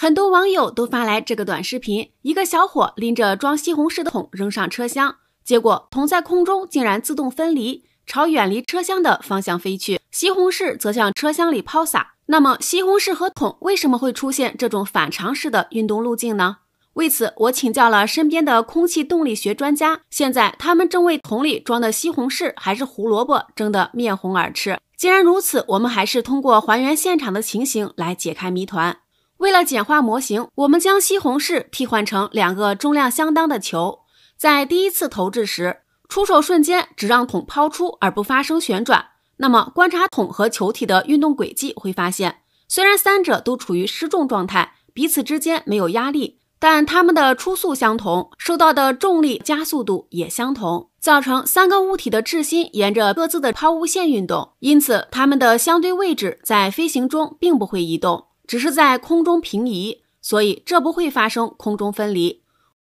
很多网友都发来这个短视频：一个小伙拎着装西红柿的桶扔上车厢，结果桶在空中竟然自动分离，朝远离车厢的方向飞去，西红柿则向车厢里抛洒。那么，西红柿和桶为什么会出现这种反常识的运动路径呢？为此，我请教了身边的空气动力学专家，现在他们正为桶里装的西红柿还是胡萝卜争得面红耳赤。既然如此，我们还是通过还原现场的情形来解开谜团。为了简化模型，我们将西红柿替换成两个重量相当的球。在第一次投掷时，出手瞬间只让桶抛出而不发生旋转。那么，观察桶和球体的运动轨迹，会发现，虽然三者都处于失重状态，彼此之间没有压力，但它们的初速相同，受到的重力加速度也相同，造成三个物体的质心沿着各自的抛物线运动。因此，它们的相对位置在飞行中并不会移动。只是在空中平移，所以这不会发生空中分离。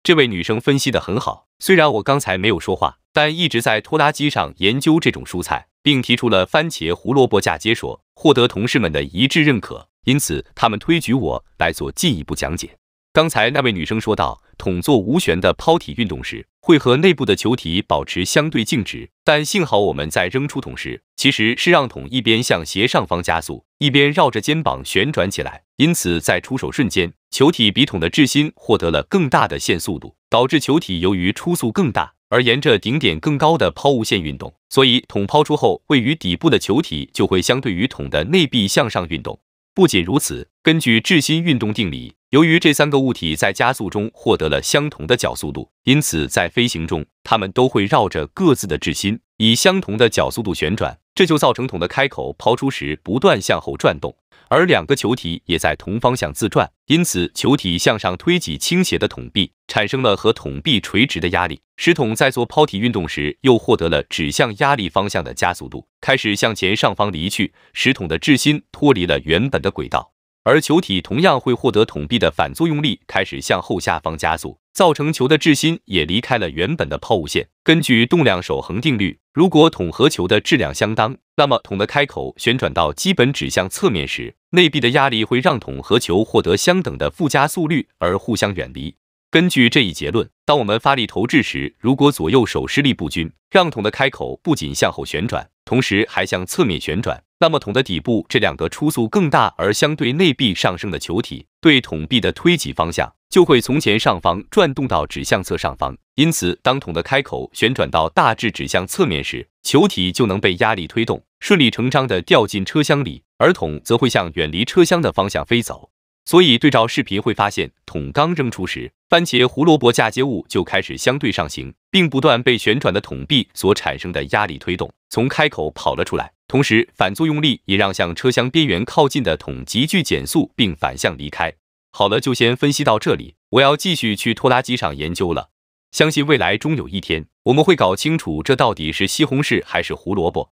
这位女生分析的很好，虽然我刚才没有说话，但一直在拖拉机上研究这种蔬菜，并提出了番茄胡萝卜嫁接说，获得同事们的一致认可。因此，他们推举我来做进一步讲解。刚才那位女生说到桶做无旋的抛体运动时。会和内部的球体保持相对静止，但幸好我们在扔出桶时，其实是让桶一边向斜上方加速，一边绕着肩膀旋转起来。因此在出手瞬间，球体比桶的质心获得了更大的线速度，导致球体由于初速更大而沿着顶点更高的抛物线运动。所以桶抛出后，位于底部的球体就会相对于桶的内壁向上运动。不仅如此，根据质心运动定理。由于这三个物体在加速中获得了相同的角速度，因此在飞行中，它们都会绕着各自的质心以相同的角速度旋转。这就造成桶的开口抛出时不断向后转动，而两个球体也在同方向自转。因此，球体向上推挤倾斜的桶壁，产生了和桶壁垂直的压力。使桶在做抛体运动时，又获得了指向压力方向的加速度，开始向前上方离去。使桶的质心脱离了原本的轨道。而球体同样会获得桶壁的反作用力，开始向后下方加速，造成球的质心也离开了原本的抛物线。根据动量守恒定律，如果桶和球的质量相当，那么桶的开口旋转到基本指向侧面时，内壁的压力会让桶和球获得相等的附加速率，而互相远离。根据这一结论，当我们发力投掷时，如果左右手施力不均，让桶的开口不仅向后旋转，同时还向侧面旋转，那么桶的底部这两个初速更大而相对内壁上升的球体，对桶壁的推挤方向就会从前上方转动到指向侧上方。因此，当桶的开口旋转到大致指向侧面时，球体就能被压力推动，顺理成章地掉进车厢里，而桶则会向远离车厢的方向飞走。所以对照视频会发现，桶刚扔出时，番茄胡萝卜嫁接物就开始相对上行，并不断被旋转的桶壁所产生的压力推动，从开口跑了出来。同时，反作用力也让向车厢边缘靠近的桶急剧减速并反向离开。好了，就先分析到这里，我要继续去拖拉机上研究了。相信未来终有一天，我们会搞清楚这到底是西红柿还是胡萝卜。